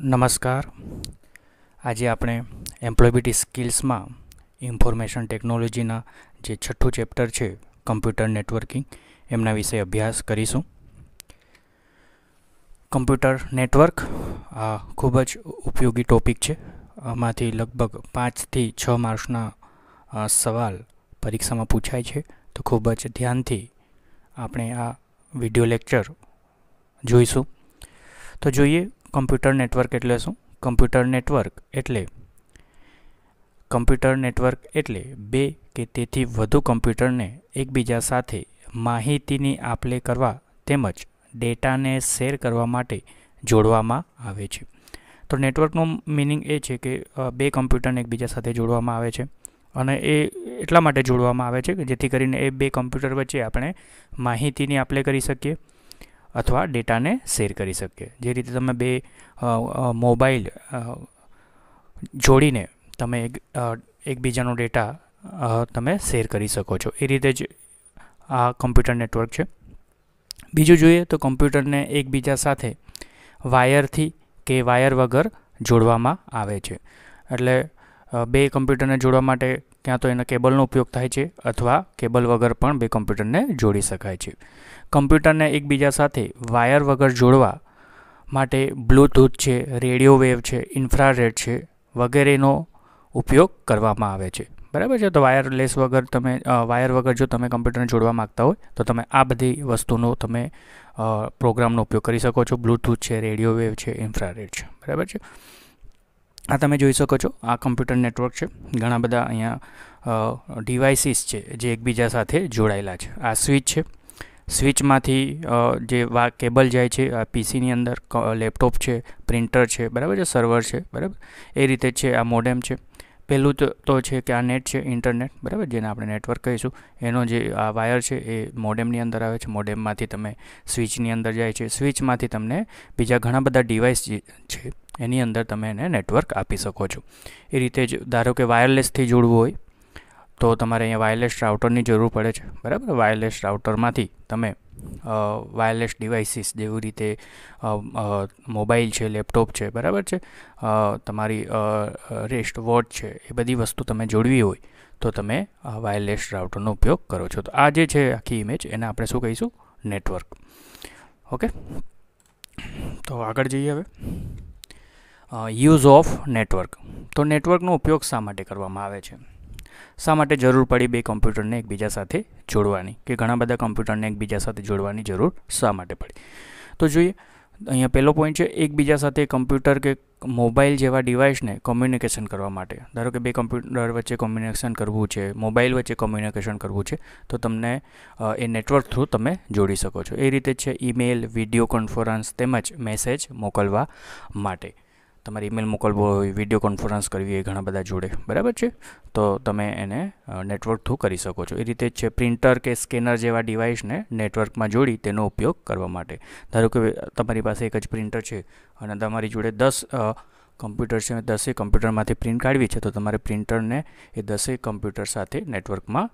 નમસ્કાર આજે આપણે એમ્પ્લોયબિલિટી સ્કિલ્સમાં ઇન્ફોર્મેશન ટેકનોલોજીના જે છઠ્ઠું ચેપ્ટર છે કમ્પ્યુટર નેટવર્કિંગ એમના વિશે અભ્યાસ કરીશું કમ્પ્યુટર નેટવર્ક આ ખૂબ જ ઉપયોગી ટોપિક છે આમાંથી લગભગ પાંચથી છ માર્ક્સના સવાલ પરીક્ષામાં પૂછાય છે તો ખૂબ જ ધ્યાનથી આપણે આ વિડિયો લેક્ચર જોઈશું તો જોઈએ કમ્પ્યુટર નેટવર્ક એટલે શું કમ્પ્યુટર નેટવર્ક એટલે કમ્પ્યુટર નેટવર્ક એટલે બે કે તેથી વધુ કમ્પ્યુટરને એકબીજા સાથે માહિતીની આપલે કરવા તેમજ ડેટાને શેર કરવા માટે જોડવામાં આવે છે તો નેટવર્કનું મિનિંગ એ છે કે બે કમ્પ્યુટરને એકબીજા સાથે જોડવામાં આવે છે અને એ એટલા માટે જોડવામાં આવે છે કે જેથી કરીને એ બે કમ્પ્યુટર વચ્ચે આપણે માહિતીની આપલે કરી શકીએ અથવા ડેટાને શેર કરી શકીએ જે રીતે તમે બે મોબાઈલ જોડીને તમે એક એકબીજાનો ડેટા તમે શેર કરી શકો છો એ રીતે જ આ કમ્પ્યુટર નેટવર્ક છે બીજું જોઈએ તો કમ્પ્યુટરને એકબીજા સાથે વાયરથી કે વાયર વગર જોડવામાં આવે છે એટલે બે કમ્પ્યુટરને જોડવા માટે ક્યાં તો એના કેબલનો ઉપયોગ થાય છે અથવા કેબલ વગર પણ બે કમ્પ્યુટરને જોડી શકાય છે કમ્પ્યુટરને એકબીજા સાથે વાયર વગર જોડવા માટે બ્લૂટૂથ છે રેડિયો વેવ છે ઇન્ફ્રારેડ છે વગેરેનો ઉપયોગ કરવામાં આવે છે બરાબર છે તો વાયરલેસ વગર તમે વાયર વગર જો તમે કમ્પ્યુટરને જોડવા માગતા હોય તો તમે આ બધી વસ્તુનો તમે પ્રોગ્રામનો ઉપયોગ કરી શકો છો બ્લૂટૂથ છે રેડિયો વેવ છે ઇન્ફ્રારેડ છે બરાબર છે આ તમે જોઈ શકો છો આ કમ્પ્યુટર નેટવર્ક છે ઘણા બધા અહીંયા ડિવાઇસીસ છે જે એકબીજા સાથે જોડાયેલા છે આ સ્વિચ છે સ્વિચમાંથી જે વા કેબલ જાય છે આ પીસીની અંદર લેપટોપ છે પ્રિન્ટર છે બરાબર છે સર્વર છે બરાબર એ રીતે છે આ મોડેમ છે પહેલું તો છે કે આ નેટ છે ઇન્ટરનેટ બરાબર જેને આપણે નેટવર્ક કહીશું એનો જે આ વાયર છે એ મોડેમની અંદર આવે છે મોડેમમાંથી તમે સ્વિચની અંદર જાય છે સ્વિચમાંથી તમને બીજા ઘણા બધા ડિવાઇસ જે છે એની અંદર તમે એને નેટવર્ક આપી શકો છો એ રીતે જ ધારો કે વાયરલેસથી જોડવું હોય તો તમારે અહીંયા વાયરલેસ રાઉટરની જરૂર પડે છે બરાબર વાયરલેસ રાઉટરમાંથી તમે વાયરલેસ ડિવાઇસીસ જેવી રીતે મોબાઈલ છે લેપટોપ છે બરાબર છે તમારી રેસ્ટ વોચ છે એ બધી વસ્તુ તમે જોડવી હોય તો તમે વાયરલેસ રાઉટરનો ઉપયોગ કરો છો તો આ જે છે આખી ઇમેજ એને આપણે શું કહીશું નેટવર્ક ઓકે તો આગળ જઈએ હવે યુઝ ઓફ નેટવર્ક તો નેટવર્કનો ઉપયોગ શા માટે કરવામાં આવે છે શા માટે જરૂર પડી બે કોમ્પ્યુટરને એકબીજા સાથે જોડવાની કે ઘણા બધા કોમ્પ્યુટરને એકબીજા સાથે જોડવાની જરૂર શા માટે પડી તો જોઈએ અહીંયા પહેલો પોઈન્ટ છે એકબીજા સાથે કમ્પ્યુટર કે મોબાઈલ જેવા ડિવાઇસને કોમ્યુનિકેશન કરવા માટે ધારો કે બે કમ્પ્યુટર વચ્ચે કોમ્યુનિકેશન કરવું છે મોબાઈલ વચ્ચે કોમ્યુનિકેશન કરવું છે તો તમને એ નેટવર્ક થ્રુ તમે જોડી શકો છો એ રીતે છે ઈમેલ વિડીયો કોન્ફરન્સ તેમજ મેસેજ મોકલવા માટે તમારી ઈમેલ મોકલવો હોય વિડીયો કોન્ફરન્સ કરવી હોય ઘણા બધા જોડે બરાબર છે તો તમે એને નેટવર્ક થ્રુ કરી શકો છો એ રીતે જ છે પ્રિન્ટર કે સ્કેનર જેવા ડિવાઇસને નેટવર્કમાં જોડી તેનો ઉપયોગ કરવા માટે ધારો કે તમારી પાસે એક જ પ્રિન્ટર છે અને તમારી જોડે દસ કમ્પ્યુટર છે દસે કમ્પ્યુટરમાંથી પ્રિન્ટ કાઢવી છે તો તમારે પ્રિન્ટરને એ દસેય કમ્પ્યુટર સાથે નેટવર્કમાં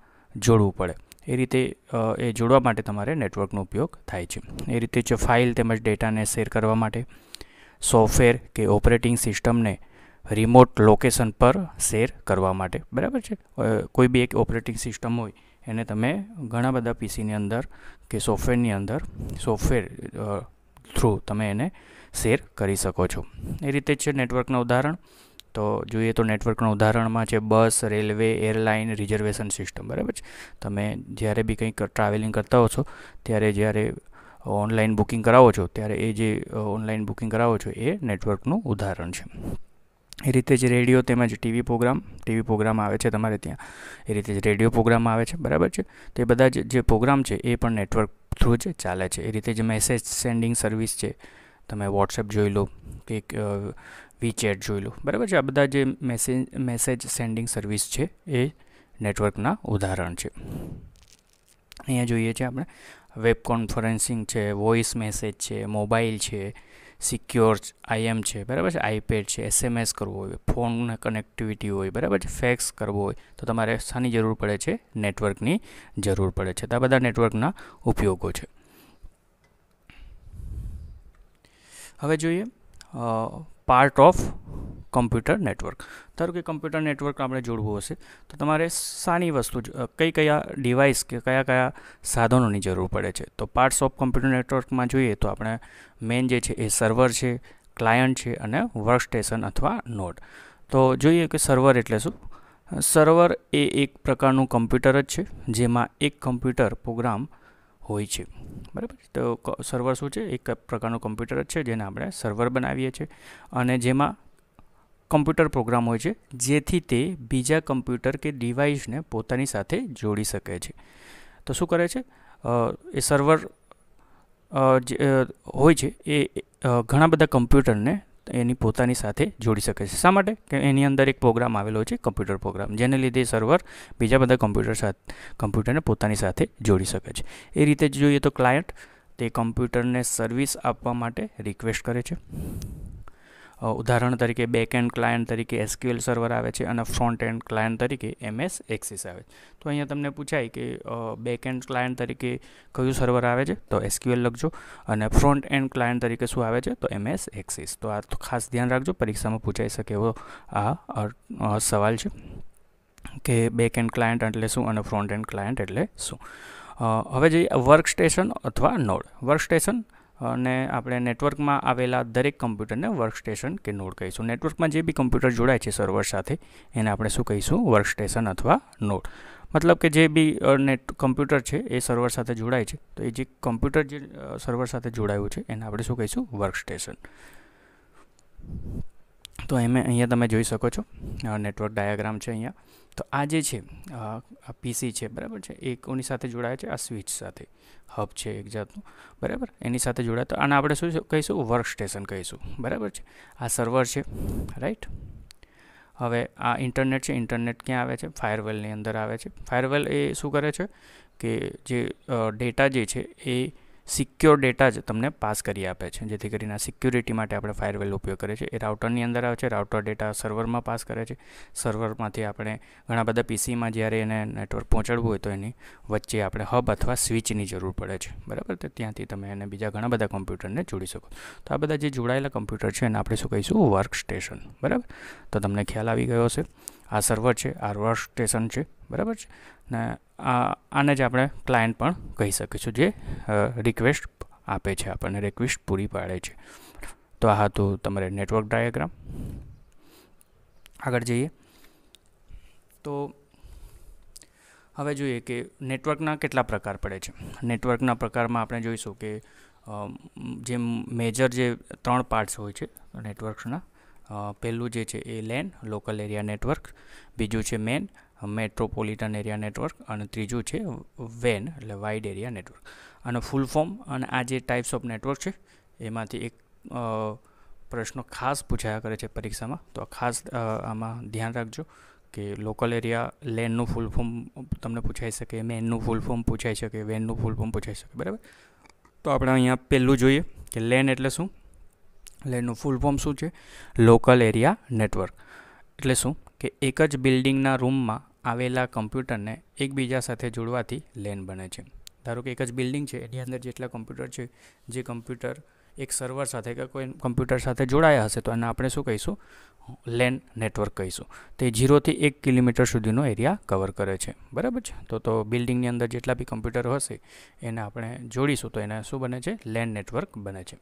જોડવું પડે એ રીતે એ જોડવા માટે તમારે નેટવર્કનો ઉપયોગ થાય છે એ રીતે જ ફાઇલ તેમજ ડેટાને શેર કરવા માટે સોફ્ટવેર કે ઓપરેટિંગ સિસ્ટમને રિમોટ લોકેશન પર શેર કરવા માટે બરાબર છે કોઈ બી એક ઓપરેટિંગ સિસ્ટમ હોય એને તમે ઘણા બધા પીસીની અંદર કે સોફ્ટવેરની અંદર સોફ્ટવેર થ્રુ તમે એને શેર કરી શકો છો એ રીતે જ છે નેટવર્કનું ઉદાહરણ તો જોઈએ તો નેટવર્કના ઉદાહરણમાં છે bus railway airline reservation system બરાબર છે તમે જ્યારે બી કંઈક ટ્રાવેલિંગ કરતા હો છો ત્યારે જ્યારે ઓનલાઈન બુકિંગ કરાવો છો ત્યારે એ જે ઓનલાઈન બુકિંગ કરાવો છો એ નેટવર્કનું ઉદાહરણ છે એ રીતે જ રેડિયો તેમજ ટીવી પ્રોગ્રામ ટીવી પ્રોગ્રામ આવે છે તમારે ત્યાં એ રીતે જ રેડિયો પ્રોગ્રામ આવે છે બરાબર છે તે બધા જ જે પ્રોગ્રામ છે એ પણ નેટવર્ક થ્રુ જ ચાલે છે એ રીતે જ મેસેજ સેન્ડિંગ સર્વિસ છે તમે વોટ્સએપ જોઈ લો કે વીચેટ જોઈ લો બરાબર છે આ બધા જે મેસેજ મેસેજ સેન્ડિંગ સર્વિસ છે એ નેટવર્કના ઉદાહરણ છે અહીંયા જોઈએ છે આપણે વેબ કોન્ફરન્સિંગ છે વોઇસ મેસેજ છે મોબાઈલ છે સિક્યોર આઈએમ છે બરાબર છે આઈપેડ છે એસએમએસ કરવો હોય ફોન કનેક્ટિવિટી હોય બરાબર છે ફેક્સ કરવો હોય તો તમારે શાની જરૂર પડે છે નેટવર્કની જરૂર પડે છે તો આ બધા નેટવર્કના ઉપયોગો છે હવે જોઈએ પાર્ટ ઓફ કમ્પ્યુટર નેટવર્ક ધારો કે કમ્પ્યુટર નેટવર્ક આપણે જોડવું હશે તો તમારે સાની વસ્તુ કઈ કયા ડિવાઇસ કે કયા કયા સાધનોની જરૂર પડે છે તો પાર્ટ્સ ઓફ કમ્પ્યુટર નેટવર્કમાં જોઈએ તો આપણે મેઇન જે છે એ સર્વર છે ક્લાયન્ટ છે અને વર્ક સ્ટેશન અથવા નોટ તો જોઈએ કે સર્વર એટલે શું સર્વર એ એક પ્રકારનું કમ્પ્યુટર જ છે જેમાં એક કમ્પ્યુટર પ્રોગ્રામ હોય છે બરાબર તો સર્વર શું છે એક પ્રકારનું કમ્પ્યુટર જ છે જેને આપણે સર્વર બનાવીએ છીએ અને જેમાં કમ્પ્યુટર પ્રોગ્રામ હોય છે જેથી તે બીજા કમ્પ્યુટર કે ડિવાઇસને પોતાની સાથે જોડી શકે છે તો શું કરે છે એ સર્વર જે હોય છે એ ઘણા બધા કમ્પ્યુટરને એની પોતાની સાથે જોડી શકે છે શા માટે કે એની અંદર એક પ્રોગ્રામ આવેલો છે કમ્પ્યુટર પ્રોગ્રામ જેને લીધે સર્વર બીજા બધા કમ્પ્યુટર સાથે કમ્પ્યુટરને પોતાની સાથે જોડી શકે છે એ રીતે જોઈએ તો ક્લાયન્ટ તે કમ્પ્યુટરને સર્વિસ આપવા માટે રિક્વેસ્ટ કરે છે ઉદાહરણ તરીકે બેક એન્ડ ક્લાયન્ટ તરીકે એસક્યુએલ સર્વર આવે છે અને ફ્રન્ટ એન્ડ ક્લાયન્ટ તરીકે એમએસ એક્સિસ આવે છે તો અહીંયા તમને પૂછાય કે બેક એન્ડ ક્લાયન્ટ તરીકે કયું સર્વર આવે છે તો એસક્યુએલ લખજો અને ફ્રન્ટ એન્ડ ક્લાયન્ટ તરીકે શું આવે છે તો એમએસ એક્સિસ તો આ ખાસ ધ્યાન રાખજો પરીક્ષામાં પૂછાઈ શકે એવો આ સવાલ છે કે બેક એન્ડ ક્લાયન્ટ એટલે શું અને ફ્રન્ટ એન્ડ ક્લાયન્ટ એટલે શું હવે જે વર્ક સ્ટેશન અથવા નોડ વર્ક સ્ટેશન અને આપણે નેટવર્ક માં આવેલા દરેક કમ્પ્યુટર ને વર્ક સ્ટેશન કે નોડ કહીશું નેટવર્ક માં જે ભી કમ્પ્યુટર જોડાય છે સર્વર સાથે એને આપણે શું કહીશું વર્ક સ્ટેશન અથવા નોડ મતલબ કે જે ભી નેટ કમ્પ્યુટર છે એ સર્વર સાથે જોડાય છે તો એ જે કમ્પ્યુટર જે સર્વર સાથે જોડાયું છે એને આપણે શું કહીશું વર્ક સ્ટેશન તો એમે અહીંયા તમે જોઈ શકો છો નેટવર્ક ડાયાગ્રામ છે અહીંયા તો આ જે છે આ પીસી છે બરાબર છે એકોની સાથે જોડાય છે આ સ્વિચ સાથે હબ છે એક જાતનું બરાબર એની સાથે જોડાય તો આને આપણે શું કહીશું વર્ક સ્ટેશન કહીશું બરાબર છે આ સર્વર છે રાઈટ હવે આ ઇન્ટરનેટ છે ઇન્ટરનેટ ક્યાં આવે છે ફાયરવેલની અંદર આવે છે ફાયરવેલ એ શું કરે છે કે જે ડેટા જે છે એ સિક્યોર ડેટા જ તમને પાસ કરી આપે છે જેથી કરીને સિક્યુરિટી માટે આપણે ફાયરવેલ ઉપયોગ કરીએ છીએ એ રાઉટરની અંદર આવે છે રાઉટર ડેટા સર્વરમાં પાસ કરે છે સર્વરમાંથી આપણે ઘણા બધા પીસીમાં જ્યારે એને નેટવર્ક પહોંચાડવું હોય તો એની વચ્ચે આપણે હબ અથવા સ્વિચની જરૂર પડે છે બરાબર તો ત્યાંથી તમે એને બીજા ઘણા બધા કમ્પ્યુટરને જોડી શકો તો આ બધા જે જોડાયેલા કમ્પ્યુટર છે એને આપણે શું કહીશું વર્ક સ્ટેશન બરાબર તો તમને ખ્યાલ આવી ગયો હશે આ સર્વર છે આ વર્ક સ્ટેશન છે બરાબર છે ને આને જ આપણે ક્લાયન્ટ પણ કહી શકીશું જે રિક્વેસ્ટ આપે છે આપણને રિક્વેસ્ટ પૂરી પાડે છે તો આ હતું તમારે નેટવર્ક ડાયાગ્રામ આગળ જઈએ તો હવે જોઈએ કે નેટવર્કના કેટલા પ્રકાર પડે છે નેટવર્કના પ્રકારમાં આપણે જોઈશું કે જે મેજર જે ત્રણ પાર્ટ્સ હોય છે નેટવર્ક્સના પહેલું જે છે એ લેન લોકલ એરિયા નેટવર્ક બીજું છે મેન મેટ્રોપોલિટન એરિયા નેટવર્ક અને ત્રીજું છે વેન એટલે વાઇડ એરિયા નેટવર્ક અને ફૂલ ફોર્મ અને આ જે ટાઈપ્સ ઓફ નેટવર્ક છે એમાંથી એક પ્રશ્નો ખાસ પૂછાયા કરે છે પરીક્ષામાં તો ખાસ આમાં ધ્યાન રાખજો કે લોકલ એરિયા લેનનું ફૂલ ફોર્મ તમને પૂછાઈ શકે મેનનું ફૂલ ફોર્મ પૂછાઈ શકે વેનનું ફૂલ ફોર્મ પૂછાઈ શકે બરાબર તો આપણે અહીંયા પહેલું જોઈએ કે લેન એટલે શું લેનનું ફૂલ ફોર્મ શું છે લોકલ એરિયા નેટવર્ક એટલે શું કે એક જ બિલ્ડિંગના રૂમમાં આવેલા કમ્પ્યુટરને એકબીજા સાથે જોડવાથી લેન બને છે ધારો કે એક જ બિલ્ડિંગ છે એની અંદર જેટલા કમ્પ્યુટર છે જે કમ્પ્યુટર એક સર્વર સાથે કે કોઈ કમ્પ્યુટર સાથે જોડાયા હશે તો એને આપણે શું કહીશું લેન નેટવર્ક કહીશું તે જીરોથી એક કિલોમીટર સુધીનો એરિયા કવર કરે છે બરાબર છે તો તો બિલ્ડિંગની અંદર જેટલા બી કમ્પ્યુટર હશે એને આપણે જોડીશું તો એને શું બને છે લેન નેટવર્ક બને છે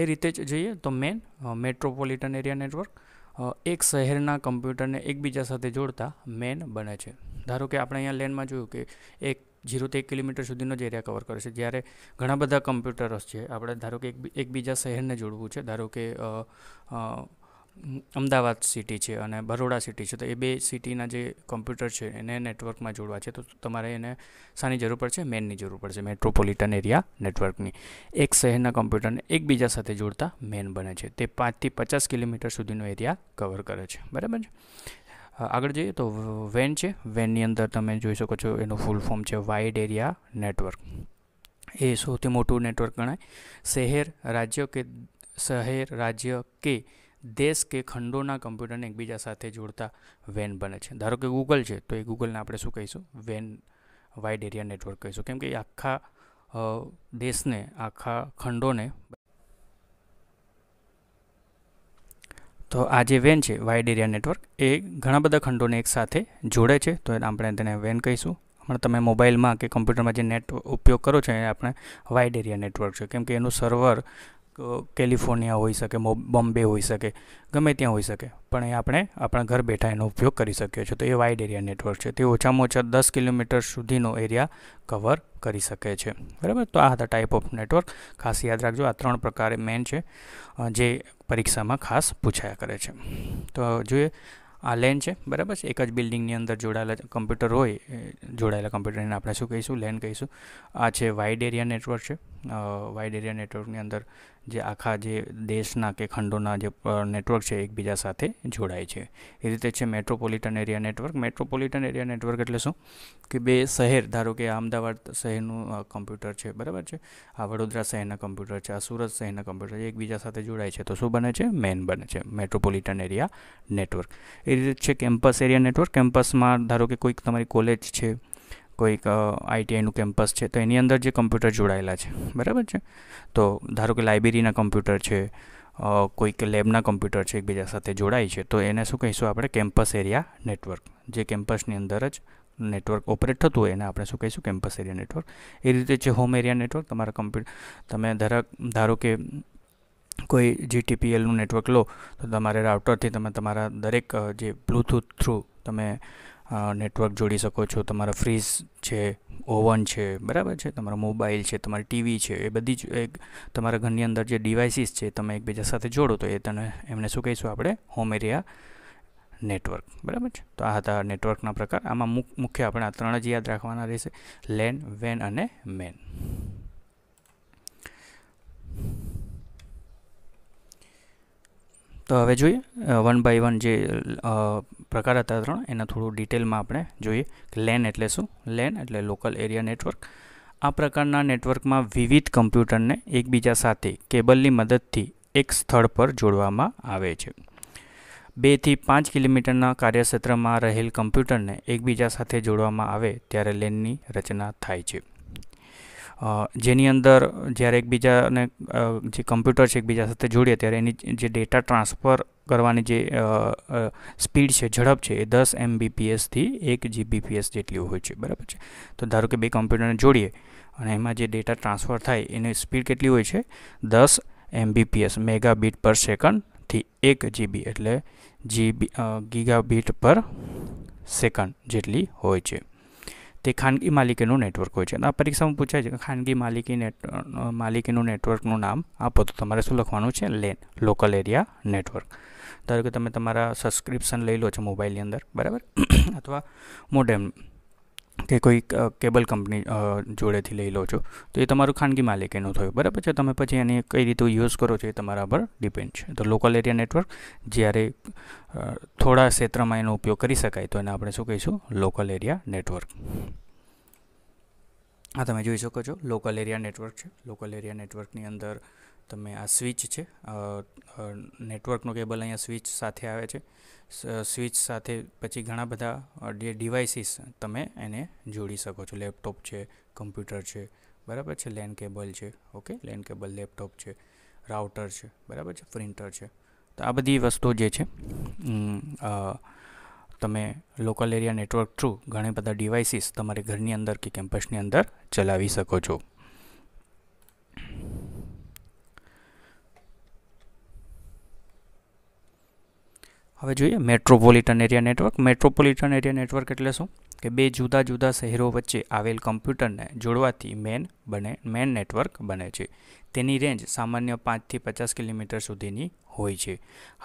એ રીતે જ જોઈએ તો મેન મેટ્રોપોલિટન એરિયા નેટવર્ક એક શહેરના કમ્પ્યુટરને એકબીજા સાથે જોડતા મેન બને છે ધારો કે આપણે અહીંયા લેનમાં જોયું કે એક જીરોથી એક કિલોમીટર સુધીનો જ એરિયા કવર કરશે જ્યારે ઘણા બધા કમ્પ્યુટર્સ છે આપણે ધારો કે એકબીજા શહેરને જોડવું છે ધારો કે અમદાવાદ સિટી છે અને બરોડા સિટી છે તો એ બે સિટીના જે કોમ્પ્યુટર છે એને નેટવર્કમાં જોડવા છે તો તમારે એને શાની જરૂર પડશે મેનની જરૂર પડશે મેટ્રોપોલિટન એરિયા નેટવર્કની એક શહેરના કોમ્પ્યુટરને એકબીજા સાથે જોડતા મેન બને છે તે પાંચથી પચાસ કિલોમીટર સુધીનો એરિયા કવર કરે છે બરાબર છે આગળ જઈએ તો વેન છે વેનની અંદર તમે જોઈ શકો છો એનું ફૂલ ફોર્મ છે વાઇડ એરિયા નેટવર્ક એ સૌથી મોટું નેટવર્ક ગણાય શહેર રાજ્ય કે શહેર રાજ્ય કે દેશ કે ખંડોના કમ્પ્યુટરને એકબીજા સાથે જોડતા વેન બને છે ધારો કે ગૂગલ છે તો એ ગૂગલને આપણે શું કહીશું વેન વાઇડ એરિયા નેટવર્ક કહીશું કેમ કે આખા દેશને આખા ખંડોને તો આ જે વેન છે વાઇડ એરિયા નેટવર્ક એ ઘણા બધા ખંડોને એકસાથે જોડે છે તો આપણે તેને વેન કહીશું પણ તમે મોબાઈલમાં કે કમ્પ્યુટરમાં જે નેટ ઉપયોગ કરો છો એ આપણે વાઇડ એરિયા નેટવર્ક છે કેમ કે એનું સર્વર કેલિફોર્નિયા હોઈ શકે બોમ્બે હોઈ શકે ગમે ત્યાં હોઈ શકે પણ એ આપણે આપણા ઘર બેઠા એનો ઉપયોગ કરી શકીએ છીએ તો એ વાઇડ એરિયા નેટવર્ક છે તે ઓછામાં ઓછા દસ કિલોમીટર સુધીનો એરિયા કવર કરી શકે છે બરાબર તો આ હતા ટાઈપ ઓફ નેટવર્ક ખાસ યાદ રાખજો આ ત્રણ પ્રકારે મેન છે જે પરીક્ષામાં ખાસ પૂછાયા કરે છે તો જોઈએ આ લેન છે બરાબર છે એક જ બિલ્ડિંગની અંદર જોડાયેલા કમ્પ્યુટર હોય જોડાયેલા કમ્પ્યુટરને આપણે શું કહીશું લેન કહીશું આ છે વાઇડ એરિયા નેટવર્ક છે વાઇડ એરિયા નેટવર્કની અંદર જે આખા જે દેશના કે ખંડોના જે નેટવર્ક છે એકબીજા સાથે જોડાય છે એ રીતે છે metropolitan area network metropolitan area network એટલે શું કે બે શહેર ધારો કે અમદાવાદ શહેરનું કમ્પ્યુટર છે બરાબર છે આ વડોદરા શહેરના કમ્પ્યુટર છે આ સુરત શહેરના કમ્પ્યુટર છે એકબીજા સાથે જોડાય છે તો શું બને છે મેન બને છે મેટ્રોપોલિટન એરિયા નેટવર્ક એ રીતે છે કેમ્પસ એરિયા નેટવર્ક કેમ્પસમાં ધારો કે કોઈક તમારી કોલેજ છે કોઈક આઈટીઆઈનું કેમ્પસ છે તો એની અંદર જે કમ્પ્યુટર જોડાયેલા છે બરાબર છે તો ધારો કે લાઇબ્રેરીના કમ્પ્યુટર છે કોઈક લેબના કમ્પ્યુટર છે એકબીજા સાથે જોડાય છે તો એને શું કહીશું આપણે કેમ્પસ એરિયા નેટવર્ક જે કેમ્પસની અંદર જ નેટવર્ક ઓપરેટ થતું હોય એને આપણે શું કહીશું કેમ્પસ એરિયા નેટવર્ક એ રીતે છે હોમ એરિયા નેટવર્ક તમારા કમ્પ્યુટર તમે ધારા ધારો કે કોઈ જીટીપીએલનું નેટવર્ક લો તો તમારે રાઉટરથી તમે તમારા દરેક જે બ્લૂટૂથ થ્રુ તમે નેટવર્ક જોડી શકો છો તમારા ફ્રીજ છે ઓવન છે બરાબર છે તમારા મોબાઈલ છે તમારી ટીવી છે એ બધી જ એક તમારા ઘરની અંદર જે ડિવાઇસીસ છે તમે એકબીજા સાથે જોડો તો એ તને એમને શું કહીશું આપણે હોમ એરિયા નેટવર્ક બરાબર છે તો આ હતા નેટવર્કના પ્રકાર આમાં મુખ્ય આપણે આ ત્રણ જ યાદ રાખવાના રહેશે લેન વેન અને મેન તો હવે જોઈએ વન બાય વન જે પ્રકાર હતા ત્રણ એના થોડું ડિટેલમાં આપણે જોઈએ કે લેન એટલે શું લેન એટલે લોકલ એરિયા નેટવર્ક આ પ્રકારના નેટવર્કમાં વિવિધ કમ્પ્યુટરને એકબીજા સાથે કેબલની મદદથી એક સ્થળ પર જોડવામાં આવે છે બેથી પાંચ કિલોમીટરના કાર્યક્ષેત્રમાં રહેલ કમ્પ્યુટરને એકબીજા સાથે જોડવામાં આવે ત્યારે લેનની રચના થાય છે જેની અંદર જ્યારે એકબીજાને જે કમ્પ્યુટર છે એકબીજા સાથે જોડીએ ત્યારે એની જે ડેટા ટ્રાન્સફર કરવાની જે સ્પીડ છે ઝડપ છે એ દસ એમબીપીએસથી એક જીબીપીએસ જેટલી હોય છે બરાબર છે તો ધારો કે બે કમ્પ્યુટરને જોડીએ અને એમાં જે ડેટા ટ્રાન્સફર થાય એની સ્પીડ કેટલી હોય છે દસ એમબીપીએસ બીટ પર સેકન્ડથી એક જીબી એટલે જીબી બીટ પર સેકન્ડ જેટલી હોય છે તે ખાનગી માલિકીનું નેટવર્ક હોય છે આ પરીક્ષામાં પૂછાય છે કે ખાનગી માલિકી નેટ માલિકીનું નેટવર્કનું નામ આપો તો તમારે શું લખવાનું છે લેન લોકલ એરિયા નેટવર્ક ધારો કે તમે તમારા સબસ્ક્રિપ્શન લઈ લો છો મોબાઈલની અંદર બરાબર અથવા મોડેમ કે કોઈ કેબલ કંપની જોડેથી લઈ લો છો તો એ તમારું ખાનગી માલિકીનું થયું બરાબર છે તમે પછી એની કઈ રીતે યુઝ કરો છો એ તમારા પર ડિપેન્ડ છે તો લોકલ એરિયા નેટવર્ક જ્યારે થોડા ક્ષેત્રમાં એનો ઉપયોગ કરી શકાય તો એને આપણે શું કહીશું લોકલ એરિયા નેટવર્ક આ તમે જોઈ શકો છો લોકલ એરિયા નેટવર્ક છે લોકલ એરિયા નેટવર્કની અંદર તમે આ સ્વિચ છે નેટવર્કનો કેબલ અહીંયા સ્વિચ સાથે આવે છે સ્વિચ સાથે પછી ઘણા બધા ડિવાઇસીસ તમે એને જોડી શકો છો લેપટોપ છે કમ્પ્યુટર છે બરાબર છે લેન કેબલ છે ઓકે લેન કેબલ લેપટોપ છે રાઉટર છે બરાબર છે પ્રિન્ટર છે તો આ બધી વસ્તુઓ જે છે તમે લોકલ એરિયા નેટવર્ક થ્રુ ઘણા બધા ડિવાઇસીસ તમારે ઘરની અંદર કે કેમ્પસની અંદર ચલાવી શકો છો હવે જોઈએ metropolitan area network metropolitan area network એટલે શું કે બે જુદા જુદા શહેરો વચ્ચે આવેલ કમ્પ્યુટરને જોડવાથી મેન બને મેન નેટવર્ક બને છે તેની રેન્જ સામાન્ય પાંચથી પચાસ કિલોમીટર સુધીની હોય છે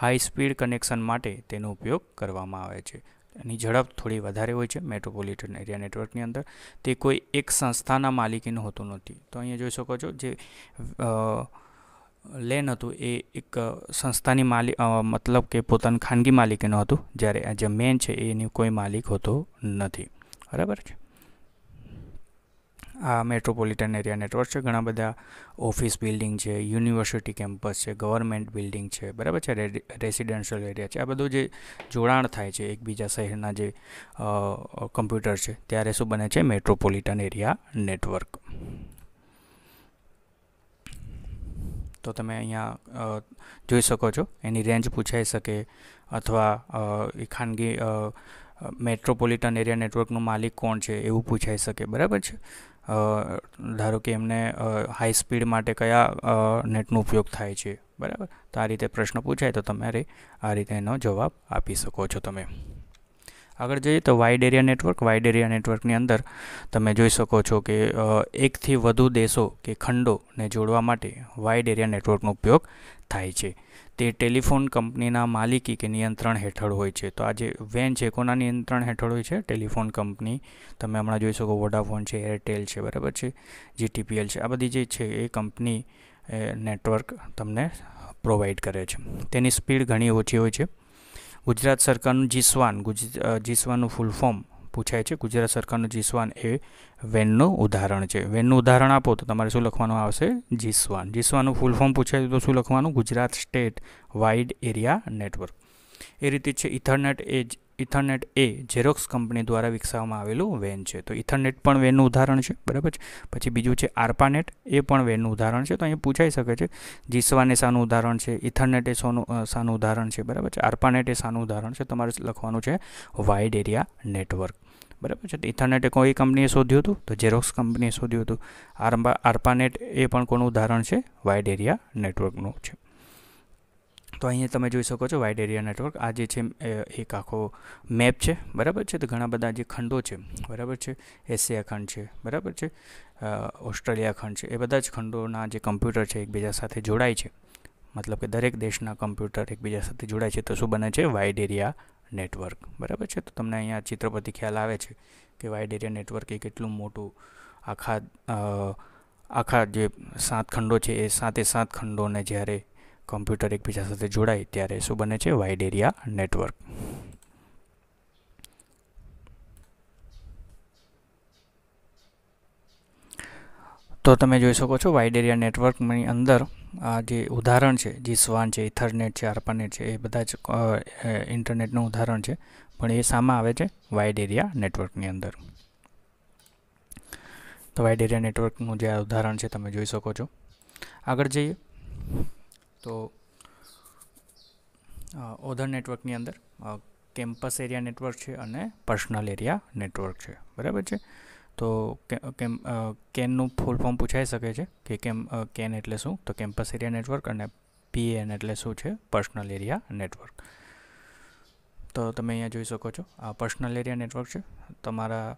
હાઈ સ્પીડ કનેક્શન માટે તેનો ઉપયોગ કરવામાં આવે છે એની ઝડપ થોડી વધારે હોય છે મેટ્રોપોલિટન એરિયા નેટવર્કની અંદર તે કોઈ એક સંસ્થાના માલિકીનું હોતું નથી તો અહીંયા જોઈ શકો છો જે લેન હતું એ એક સંસ્થાની માલિક મતલબ કે પોતાની ખાનગી માલિકીનું હતું જ્યારે આ જે મેન છે એની કોઈ માલિક હોતો નથી બરાબર છે આ મેટ્રોપોલિટન એરિયા નેટવર્ક છે ઘણા બધા ઓફિસ બિલ્ડિંગ છે યુનિવર્સિટી કેમ્પસ છે ગવર્મેન્ટ બિલ્ડિંગ છે બરાબર છે રેસિડેન્શિયલ એરિયા છે આ બધું જે જોડાણ થાય છે એકબીજા શહેરના જે કમ્પ્યુટર છે ત્યારે શું બને છે મેટ્રોપોલિટન એરિયા નેટવર્ક તો તમે અહીંયા જોઈ શકો છો એની રેન્જ પૂછાઈ શકે અથવા એ ખાનગી મેટ્રોપોલિટન એરિયા નેટવર્કનું માલિક કોણ છે એવું પૂછાઈ શકે બરાબર છે ધારો કે એમને હાઈ સ્પીડ માટે કયા નેટનો ઉપયોગ થાય છે બરાબર તો આ રીતે પ્રશ્ન પૂછાય તો તમારે આ રીતે એનો જવાબ આપી શકો છો તમે આગળ જઈએ તો wide area network wide area નેટવર્કની અંદર તમે જોઈ શકો છો કે એકથી વધુ દેશો કે ખંડોને જોડવા માટે વાઇડ એરિયા નેટવર્કનો ઉપયોગ થાય છે તે ટેલિફોન કંપનીના માલિકી કે નિયંત્રણ હેઠળ હોય છે તો આ જે વેન છે કોના નિયંત્રણ હેઠળ હોય છે ટેલિફોન કંપની તમે હમણાં જોઈ શકો વોડાફોન છે એરટેલ છે બરાબર છે જીટીપીએલ છે આ બધી જે છે એ કંપની નેટવર્ક તમને પ્રોવાઈડ કરે છે તેની સ્પીડ ઘણી ઓછી હોય છે ગુજરાત સરકારનું જીસ્વાન જીસ્વાનું ફૂલ ફોર્મ પૂછાય છે ગુજરાત સરકારનું જીસવાન એ વેનનું ઉદાહરણ છે વેનનું ઉદાહરણ આપો તો તમારે શું લખવાનું આવશે જીસ્વાન જીસ્વાનું ફૂલ ફોર્મ પૂછાય તો શું લખવાનું Gujarat state wide area network એ રીતે છે ઇથરનેટ એ ઇથરનેટ એ ઝેરોક્સ કંપની દ્વારા વિકસાવવામાં આવેલું વેન છે તો ઇથરનેટ પણ વેનનું ઉદાહરણ છે બરાબર છે પછી બીજું છે આર્પાનેટ એ પણ વેનનું ઉદાહરણ છે તો અહીંયા પૂછાઈ શકે છે જીસવાને શાનું ઉદાહરણ છે ઇથરનેટ એ શોનું શાનું ઉદાહરણ છે બરાબર છે આર્પાનેટ એ શાનું ઉદાહરણ છે તમારે લખવાનું છે વાઇડ એરિયા નેટવર્ક બરાબર છે તો ઇથરનેટ એ કોઈ કંપનીએ શોધ્યું હતું તો ઝેરોક્સ કંપનીએ શોધ્યું હતું આર્પા આર્પાનેટ એ પણ કોનું ઉદાહરણ છે વાઇડ એરિયા નેટવર્કનું છે તો અહીંયા તમે જોઈ શકો છો વાઇડ એરિયા નેટવર્ક આ જે છે એક આખો મેપ છે બરાબર છે તો ઘણા બધા જે ખંડો છે બરાબર છે એશિયા ખંડ છે બરાબર છે ઓસ્ટ્રેલિયા ખંડ છે એ બધા જ ખંડોના જે કમ્પ્યુટર છે એકબીજા સાથે જોડાય છે મતલબ કે દરેક દેશના કમ્પ્યુટર એકબીજા સાથે જોડાય છે તો શું બને છે વાઇડ એરિયા નેટવર્ક બરાબર છે તો તમને અહીંયા ચિત્રપતિ ખ્યાલ આવે છે કે વાઇડ એરિયા નેટવર્ક એ કેટલું મોટું આખા આખા જે સાત ખંડો છે એ સાતે સાત ખંડોને જ્યારે કમ્પ્યુટર એકબીજા સાથે જોડાય ત્યારે શું બને છે વાઇડ એરિયા નેટવર્ક તો તમે જોઈ શકો છો વાઇડ એરિયા નેટવર્કની અંદર આ જે ઉદાહરણ છે જે સ્વાન છે ઇથરનેટ છે આર્પાનેટ છે એ બધા જ ઇન્ટરનેટનું ઉદાહરણ છે પણ એ સામા આવે છે વાઇડ એરિયા નેટવર્કની અંદર તો વાઇડ એરિયા નેટવર્કનું જે આ ઉદાહરણ છે તમે જોઈ શકો છો આગળ જઈએ તો ઓધર નેટવર્કની અંદર કેમ્પસ એરિયા નેટવર્ક છે અને પર્સનલ એરિયા નેટવર્ક છે બરાબર છે તો કેમ કેનનું ફૂલ ફોર્મ પૂછાઈ શકે છે કે કેમ કેન એટલે શું તો કેમ્પસ એરિયા નેટવર્ક અને પીએન એટલે શું છે પર્સનલ એરિયા નેટવર્ક તો તમે અહીંયા જોઈ શકો છો આ પર્સનલ એરિયા નેટવર્ક છે તમારા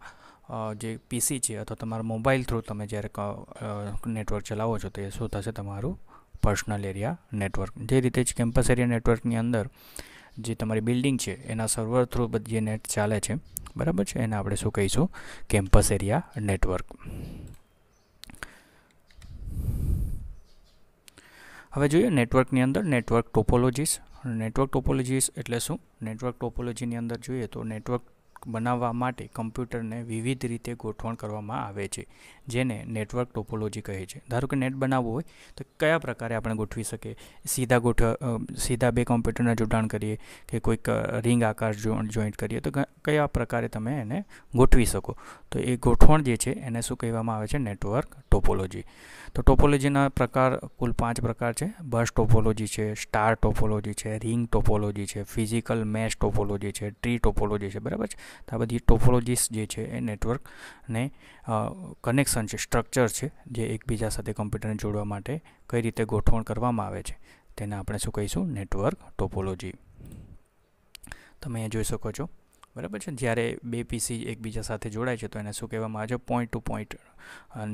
જે પીસી છે અથવા તમારા મોબાઈલ થ્રુ તમે જ્યારે નેટવર્ક ચલાવો છો તો એ શું થશે તમારું પર્સનલ એરિયા નેટવર્ક જે રીતે જ કેમ્પસ એરિયા નેટવર્કની અંદર જે તમારી બિલ્ડિંગ છે એના સર્વર થ્રુ જે નેટ ચાલે છે બરાબર છે એને આપણે શું કહીશું કેમ્પસ એરિયા નેટવર્ક હવે જોઈએ નેટવર્કની અંદર નેટવર્ક ટોપોલોજીસ નેટવર્ક ટોપોલોજીસ એટલે શું નેટવર્ક ટોપોલોજીની અંદર જોઈએ તો નેટવર્ક બનાવવા માટે કમ્પ્યુટરને વિવિધ રીતે ગોઠવણ કરવામાં આવે છે જેને નેટવર્ક ટોપોલોજી કહે છે ધારો કે નેટ બનાવવું હોય તો કયા પ્રકારે આપણે ગોઠવી શકીએ સીધા ગોઠવ સીધા બે કોમ્પ્યુટરના જોડાણ કરીએ કે કોઈક રિંગ આકાર જોઈન્ટ કરીએ તો કયા પ્રકારે તમે એને ગોઠવી શકો તો એ ગોઠવણ જે છે એને શું કહેવામાં આવે છે નેટવર્ક ટોપોલોજી તો ટોપોલોજીના પ્રકાર કુલ પાંચ પ્રકાર છે બસ ટોપોલોજી છે સ્ટાર ટોપોલોજી છે રિંગ ટોપોલોજી છે ફિઝિકલ મેશ ટોપોલોજી છે ટ્રી ટોપોલોજી છે બરાબર છે તો આ બધી ટોપોલોજીસ જે છે એ નેટવર્કને કનેક્શ કનેક્શન છે સ્ટ્રક્ચર છે જે એકબીજા સાથે કમ્પ્યુટરને જોડવા માટે કઈ રીતે ગોઠવણ કરવામાં આવે છે તેને આપણે શું કહીશું નેટવર્ક ટોપોલોજી તમે અહીંયા જોઈ શકો છો બરાબર છે જ્યારે બે પીસી એકબીજા સાથે જોડાય છે તો એને શું કહેવામાં આવે છે પોઈન્ટ ટુ પોઈન્ટ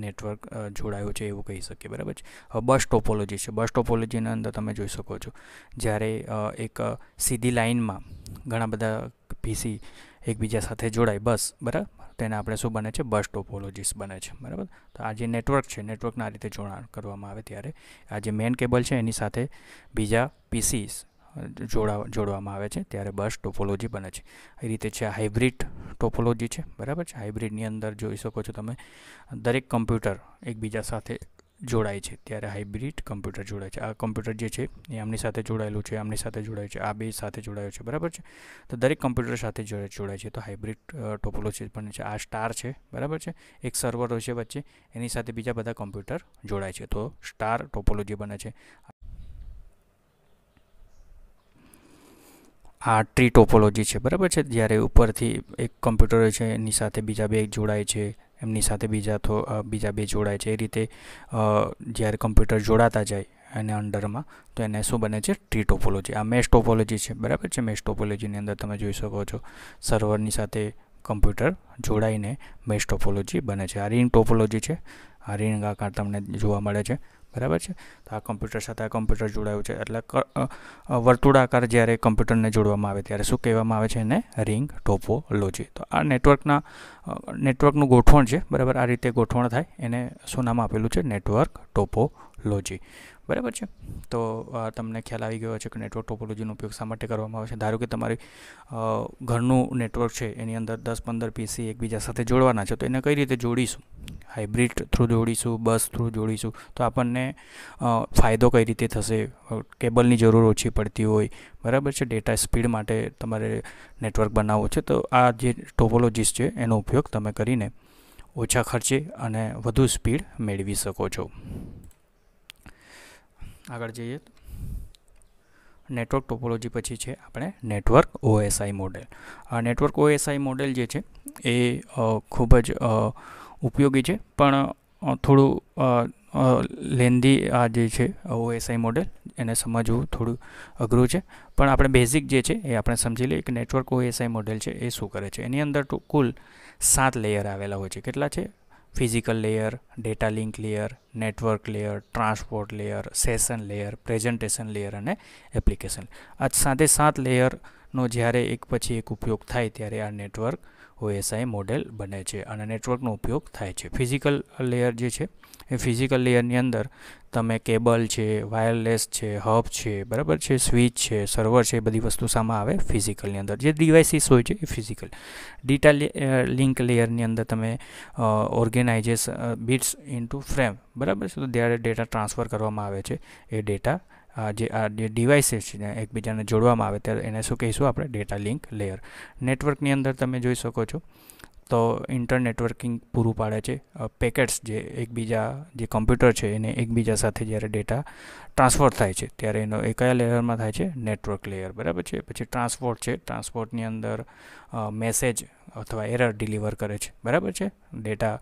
નેટવર્ક જોડાયું છે એવું કહી શકીએ બરાબર છે બસ ટોપોલોજી છે બસ ટોપોલોજીની અંદર તમે જોઈ શકો છો જ્યારે એક સીધી લાઇનમાં ઘણા બધા પીસી એકબીજા સાથે જોડાય બસ બરાબર તેના આપણે શું બને છે બસ ટોપોલોજીસ બને છે બરાબર તો આ જે નેટવર્ક છે નેટવર્કને આ રીતે જોડવાનું આવે ત્યારે આ જે મેઈન કેબલ છે એની સાથે બીજા પીસીસ જોડવા જોડવામાં આવે છે ત્યારે બસ ટોપોલોજી બને છે આ રીતે છે હાઇબ્રિડ ટોપોલોજી છે બરાબર છે હાઇબ્રિડ ની અંદર જોઈ શકો છો તમે દરેક કમ્પ્યુટર એકબીજા સાથે જોડાય છે ત્યારે હાઇબ્રિડ કમ્પ્યુટર જોડાય છે આ કમ્પ્યુટર જે છે એ આમની સાથે જોડાયેલું છે આમની સાથે જોડાયું છે આ બે સાથે જોડાયું છે બરાબર છે તો દરેક કમ્પ્યુટર સાથે જોડાય છે તો હાઇબ્રિડ ટોપોલોજી પણ છે આ સ્ટાર છે બરાબર છે એક સર્વર હોય છે વચ્ચે એની સાથે બીજા બધા કમ્પ્યુટર જોડાય છે તો સ્ટાર ટોપોલોજી બને છે આ ટ્રી ટોપોલોજી છે બરાબર છે જ્યારે ઉપરથી એક કમ્પ્યુટર છે એની સાથે બીજા બે જોડાય છે એમની સાથે બીજા તો બીજા બે જોડાય છે એ રીતે જ્યારે કમ્પ્યુટર જોડાતા જાય એને અંડરમાં તો એને શું બને છે ટ્રી ટોપોલોજી આ મેશ ટોપોલોજી છે બરાબર છે મેશ ટોપોલોજીની અંદર તમે જોઈ શકો છો સર્વરની સાથે કમ્પ્યુટર જોડાઈને મેશ ટોપોલોજી બને છે આ રિંગ ટોપોલોજી છે આ રિંગ આકાર તમને જોવા મળે છે બરાબર છે તો આ કમ્પ્યુટર સાથે આ કમ્પ્યુટર જોડાયું છે એટલે વર્તુળાકાર જ્યારે કમ્પ્યુટરને જોડવામાં આવે ત્યારે શું કહેવામાં આવે છે એને રિંગ ટોપોલોજી તો આ નેટવર્કના નેટવર્કનું ગોઠવણ છે બરાબર આ રીતે ગોઠવણ થાય એને શું નામ આપેલું છે નેટવર્ક ટોપોલોજી બરાબર છે તો તમને ખ્યાલ આવી ગયો છે કે નેટવર્ક ટોપોલોજીનો ઉપયોગ શા માટે કરવામાં આવે છે ધારો કે તમારી ઘરનું નેટવર્ક છે એની અંદર દસ પંદર પીસી એકબીજા સાથે જોડવાના છે તો એને કઈ રીતે જોડીશું હાઇબ્રિડ થ્રુ જોડીશું બસ થ્રુ જોડીશું તો આપણને ફાયદો કઈ રીતે થશે કેબલની જરૂર ઓછી પડતી હોય બરાબર છે ડેટા સ્પીડ માટે તમારે નેટવર્ક બનાવવું છે તો આ જે ટોપોલોજીસ છે એનો ઉપયોગ તમે કરીને ઓછા ખર્ચે અને વધુ સ્પીડ મેળવી શકો છો આગળ જઈએ નેટવર્ક ટોપોલોજી પછી છે આપણે નેટવર્ક ઓએસઆઈ મોડેલ આ નેટવર્ક ઓએસઆઈ મોડેલ જે છે એ ખૂબ જ ઉપયોગી છે પણ થોડું લેન્ધી આ જે છે ઓએસઆઈ મોડેલ એને સમજવું થોડું અઘરું છે પણ આપણે બેઝિક જે છે એ આપણે સમજી લઈએ કે નેટવર્ક ઓએસઆઈ મોડેલ છે એ શું કરે છે એની અંદર કુલ સાત લેયર આવેલા હોય છે કેટલા છે physical layer data link layer network layer transport layer session layer presentation layer अने एप्लिकेशन आज साथ सात लेयर नो जयरे एक पची एक उपयोग थाय तेरे आ नेटवर्क ઓએસઆઈ મોડેલ બને છે અને નેટવર્કનો ઉપયોગ થાય છે ફિઝિકલ લેયર જે છે એ ફિઝિકલ લેયરની અંદર તમે કેબલ છે વાયરલેસ છે હબ છે બરાબર છે સ્વિચ છે સર્વર છે બધી વસ્તુ સામાં આવે ફિઝિકલની અંદર જે ડિવાઇસીસ હોય છે એ ફિઝિકલ ડેટા લિંક લેયરની અંદર તમે ઓર્ગેનાઇઝેશન બિટ્સ ઇન્ટુ ફ્રેમ બરાબર છે તો જ્યારે ડેટા ટ્રાન્સફર કરવામાં આવે છે એ ડેટા જે આ ડિવાઇસીસ છે એકબીજાને જોડવામાં આવે ત્યારે એને શું કહીશું આપણે ડેટા લિંક લેયર નેટવર્કની અંદર તમે જોઈ શકો છો તો ઇન્ટર નેટવર્કિંગ પૂરું પાડે છે પેકેટ્સ જે એકબીજા જે કમ્પ્યુટર છે એને એકબીજા સાથે જ્યારે ડેટા ટ્રાન્સફર થાય છે ત્યારે એનો એ કયા લેયરમાં થાય છે નેટવર્ક લેયર બરાબર છે પછી ટ્રાન્સપોર્ટ છે ટ્રાન્સપોર્ટની અંદર મેસેજ અથવા એરર ડિલિવર કરે છે બરાબર છે ડેટા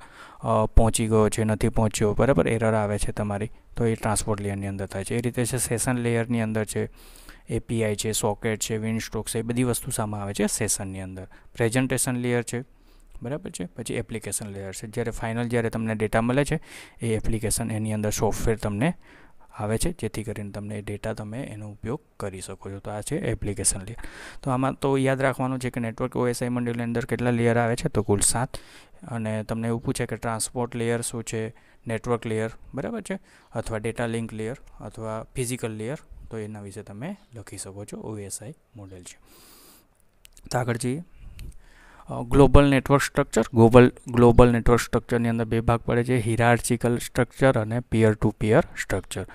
પહોંચી ગયો છે નથી પહોંચ્યો બરાબર એરર આવે છે તમારી તો એ ટ્રાન્સપોર્ટ લેયરની અંદર થાય છે એ રીતે છે સેશન લેયરની અંદર છે એપીઆઈ છે સોકેટ છે વિન્ડ સ્ટ્રોક છે એ બધી વસ્તુ સામે આવે છે સેશનની અંદર પ્રેઝન્ટેશન લેયર છે બરાબર છે પછી એપ્લિકેશન લેયર છે જ્યારે ફાઇનલ જ્યારે તમને ડેટા મળે છે એ એપ્લિકેશન એની અંદર સોફ્ટવેર તમને આવે છે જેથી કરીને તમને એ ડેટા તમે એનો ઉપયોગ કરી શકો છો તો આ છે એપ્લિકેશન લેયર તો આમાં તો યાદ રાખવાનું છે કે નેટવર્ક ઓએસઆઈ મંડળની અંદર કેટલા લેયર આવે છે તો કુલ સાત અને તમને એવું પૂછે કે ટ્રાન્સપોર્ટ લેયર શું છે નેટવર્ક લેયર બરાબર છે અથવા ડેટા લિંક લેયર અથવા ફિઝિકલ લેયર તો એના વિશે તમે લખી શકો છો ઓએસઆઈ મોડેલ છે તો આગળ જઈએ global network structure global global network સ્ટ્રક્ચરની અંદર બે ભાગ પડે છે હિરાર્ચિકલ સ્ટ્રક્ચર અને પિયર ટુ પિયર સ્ટ્રક્ચર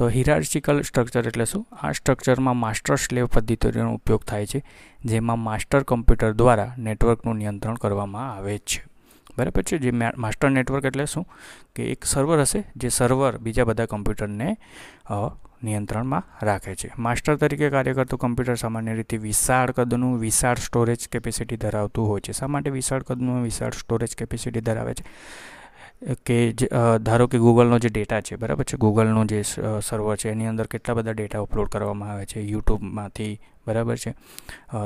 તો હિરાર્ચિકલ સ્ટ્રક્ચર એટલે શું આ સ્ટ્રક્ચરમાં માસ્ટર સ્લેવ પદ્ધતિઓનો ઉપયોગ થાય છે જેમાં માસ્ટર કમ્પ્યુટર દ્વારા નેટવર્કનું નિયંત્રણ કરવામાં આવે છે બરાબર છે જે માસ્ટર નેટવર્ક એટલે શું કે એક સર્વર હશે જે સર્વર બીજા બધા કમ્પ્યુટરને નિયંત્રણમાં રાખે છે માસ્ટર તરીકે કાર્ય કરતું કમ્પ્યુટર સામાન્ય રીતે વિશાળ કદનું વિશાળ સ્ટોરેજ કેપેસિટી ધરાવતું હોય છે શા માટે વિશાળ કદનું વિશાળ સ્ટોરેજ કેપેસિટી ધરાવે છે કે જે ધારો કે ગૂગલનો જે ડેટા છે બરાબર છે ગૂગલનો જે સર્વર છે એની અંદર કેટલા બધા ડેટા અપલોડ કરવામાં આવે છે યુટ્યુબમાંથી બરાબર છે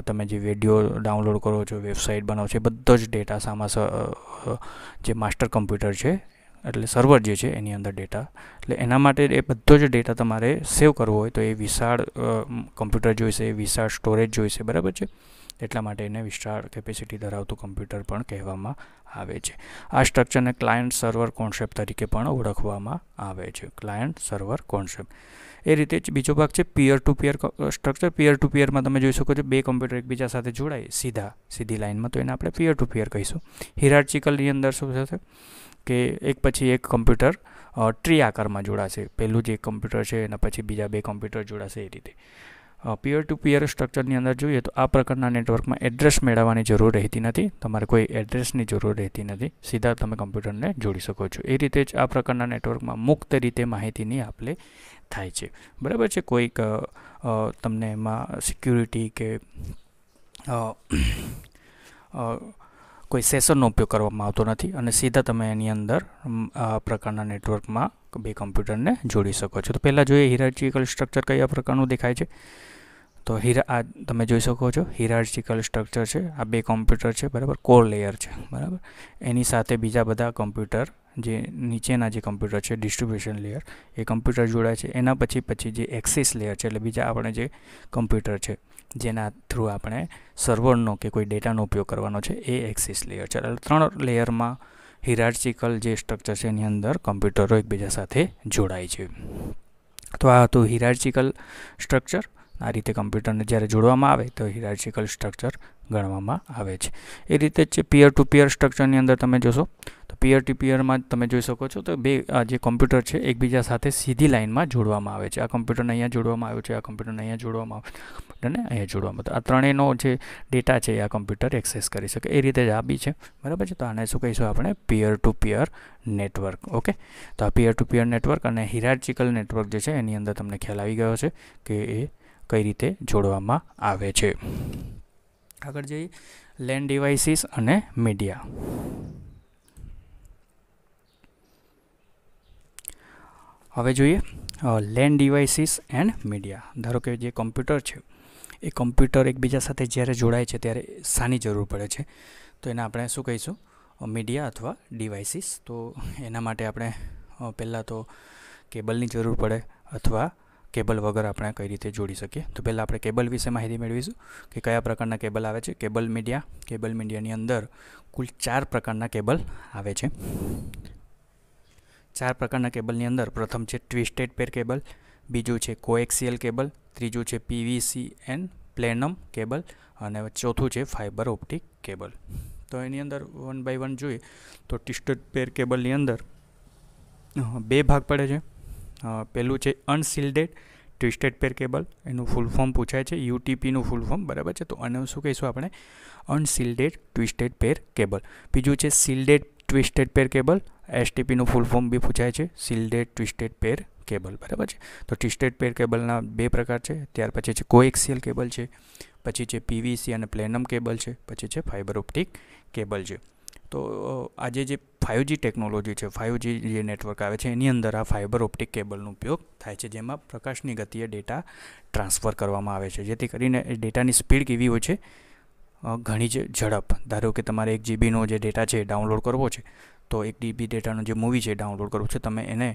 તમે જે વિડીયો ડાઉનલોડ કરો છો વેબસાઇટ બનાવો છો એ બધો જ ડેટા સામા જે માસ્ટર કમ્પ્યુટર છે એટલે સર્વર જે છે એની અંદર ડેટા એટલે એના માટે એ બધો જ ડેટા તમારે સેવ કરવો હોય તો એ વિશાળ કમ્પ્યુટર જોઈશે વિશાળ સ્ટોરેજ જોઈશે બરાબર છે એટલા માટે એને વિશાળ કેપેસિટી ધરાવતું કમ્પ્યુટર પણ કહેવામાં આવે છે આ સ્ટ્રક્ચરને ક્લાયન્ટ સર્વર કોન્સેપ્ટ તરીકે પણ ઓળખવામાં આવે છે ક્લાયન્ટ સર્વર કોન્સેપ્ટ એ રીતે જ બીજો ભાગ છે પિયર ટુ પિયર સ્ટ્રક્ચર પિયર ટુ પિયરમાં તમે જોઈ શકો છો બે કમ્પ્યુટર એકબીજા સાથે જોડાય સીધા સીધી લાઇનમાં તો એને આપણે પિયર ટુ પિયર કહીશું હિરાર્ચિકલની અંદર શું થશે કે એક પછી એક કમ્પ્યુટર ટ્રી આકારમાં જોડાશે પહેલું જે કમ્પ્યુટર છે એના પછી બીજા બે કમ્પ્યુટર જોડાશે એ રીતે પિયર ટુ પિયર સ્ટ્રક્ચરની અંદર જોઈએ તો આ પ્રકારના નેટવર્કમાં એડ્રેસ મેળવવાની જરૂર રહેતી નથી તમારે કોઈ એડ્રેસની જરૂર રહેતી નથી સીધા તમે કમ્પ્યુટરને જોડી શકો છો એ રીતે જ આ પ્રકારના નેટવર્કમાં મુક્ત રીતે માહિતીની આપ થાય છે બરાબર છે કોઈક તમને એમાં સિક્યુરિટી કે કોઈ સેશનનો ઉપયોગ કરવામાં આવતો નથી અને સીધા તમે એની અંદર આ પ્રકારના નેટવર્કમાં બે કમ્પ્યુટરને જોડી શકો છો તો પહેલાં જોઈએ હિરાર્ચિકલ સ્ટ્રક્ચર કયા પ્રકારનું દેખાય છે તો હીરા આ તમે જોઈ શકો છો હિરાર્ચિકલ સ્ટ્રક્ચર છે આ બે કોમ્પ્યુટર છે બરાબર કોર લેયર છે બરાબર એની સાથે બીજા બધા કમ્પ્યુટર જે નીચેના જે કમ્પ્યુટર છે ડિસ્ટ્રીબ્યુશન લેયર એ કમ્પ્યુટર જોડાય છે એના પછી પછી જે એક્સિસ લેયર છે એટલે બીજા આપણે જે કમ્પ્યુટર છે જેના થ્રુ આપણે સર્વરનો કે કોઈ ડેટાનો ઉપયોગ કરવાનો છે એ એક્સિસ લેયર છે એટલે ત્રણ લેયરમાં હિરાર્ચિકલ જે સ્ટ્રક્ચર છે એની અંદર કમ્પ્યુટરો એકબીજા સાથે જોડાય છે તો આ હતું હિરાર્ચિકલ સ્ટ્રક્ચર આ રીતે કમ્પ્યુટરને જ્યારે જોડવામાં આવે તો હિરાર્ચિકલ સ્ટ્રક્ચર ગણવામાં આવે છે એ રીતે જ પિયર ટુ પિયર સ્ટ્રક્ચરની અંદર તમે જોશો પિયર ટુ પિયરમાં તમે જોઈ શકો છો તો બે જે કોમ્પ્યુટર છે એકબીજા સાથે સીધી લાઇનમાં જોડવામાં આવે છે આ કમ્પ્યુટરને અહીંયા જોડવામાં આવ્યું છે આ કમ્પ્યુટરને અહીંયા જોડવામાં આવ્યું અને અહીંયા જોડવામાં આવ્યું આ ત્રણેયનો જે ડેટા છે એ આ કમ્પ્યુટર એક્સેસ કરી શકે એ રીતે જ આ બી છે બરાબર છે તો આને શું કહીશું આપણે પિયર ટુ પિયર નેટવર્ક ઓકે તો આ પિયર ટુ પિયર નેટવર્ક અને હિરાર્ચિકલ નેટવર્ક જે છે એની અંદર તમને ખ્યાલ આવી ગયો છે કે એ કઈ રીતે જોડવામાં આવે છે આગળ જઈએ લેન્ડ ડિવાઇસીસ અને મીડિયા હવે જોઈએ લેન્ડ ડિવાઇસીસ એન્ડ મીડિયા ધારો કે જે કોમ્પ્યુટર છે એ કોમ્પ્યુટર એકબીજા સાથે જ્યારે જોડાય છે ત્યારે શાની જરૂર પડે છે તો એને આપણે શું કહીશું મીડિયા અથવા ડિવાઇસીસ તો એના માટે આપણે પહેલાં તો કેબલની જરૂર પડે અથવા કેબલ વગર આપણે કઈ રીતે જોડી શકીએ તો પહેલાં આપણે કેબલ વિશે માહિતી મેળવીશું કે કયા પ્રકારના કેબલ આવે છે કેબલ મીડિયા કેબલ મીડિયાની અંદર કુલ ચાર પ્રકારના કેબલ આવે છે ચાર પ્રકારના કેબલની અંદર પ્રથમ છે ટ્વિસ્ટેડ પેર કેબલ બીજું છે કોએક્સિયલ કેબલ ત્રીજું છે પીવીસી એન્ડ પ્લેનમ કેબલ અને ચોથું છે ફાઇબર ઓપ્ટિક કેબલ તો એની અંદર વન બાય વન જોઈએ તો ટ્વિસ્ટેડ પેર કેબલની અંદર બે ભાગ પડે છે પહેલું છે અનસિલ્ડેડ ટ્વિસ્ટેડ પેર કેબલ એનું ફૂલ ફોર્મ પૂછાય છે યુટીપીનું ફૂલ ફોર્મ બરાબર છે તો આને શું કહીશું આપણે અનસિલ્ડેડ ટ્વિસ્ટેડ પેર કેબલ બીજું છે સિલ્ડેડ ટ્વિસ્ટેડ પેર કેબલ એસટીપીનું ફૂલ ફોર્મ બી પૂછાય છે સિલ્ડેડ ટ્વિસ્ટેડ પેર કેબલ બરાબર છે તો ટ્વિસ્ટેડ પેર કેબલના બે પ્રકાર છે ત્યાર પછી છે કોએક્સિયલ કેબલ છે પછી છે પીવીસી અને પ્લેનમ કેબલ છે પછી છે ફાઇબર ઓપ્ટિક કેબલ છે તો આજે જે ફાઇવજી ટેકનોલોજી છે ફાઇવજી જે નેટવર્ક આવે છે એની અંદર આ ફાઇબર ઓપ્ટિક કેબલનો ઉપયોગ થાય છે જેમાં પ્રકાશની ગતિએ ડેટા ટ્રાન્સફર કરવામાં આવે છે જેથી કરીને ડેટાની સ્પીડ કેવી હોય છે ઘણી જ ઝડપ ધારો કે તમારે એક જીબીનો જે ડેટા છે ડાઉનલોડ કરવો છે તો એક ડીબી ડેટાનું જે મૂવી છે ડાઉનલોડ કરવું છે તમે એને